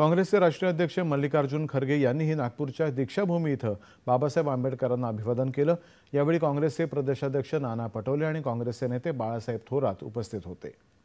काँग्रेसचे राष्ट्रीय अध्यक्ष मल्लिकार्जुन खरगे यांनीही नागपूरच्या दीक्षाभूमी इथं बाबासाहेब आंबेडकरांना अभिवादन केलं यावेळी काँग्रेसचे प्रदेशाध्यक्ष नाना पटोले आणि काँग्रेसचे नेते बाळासाहेब थोरात उपस्थित होते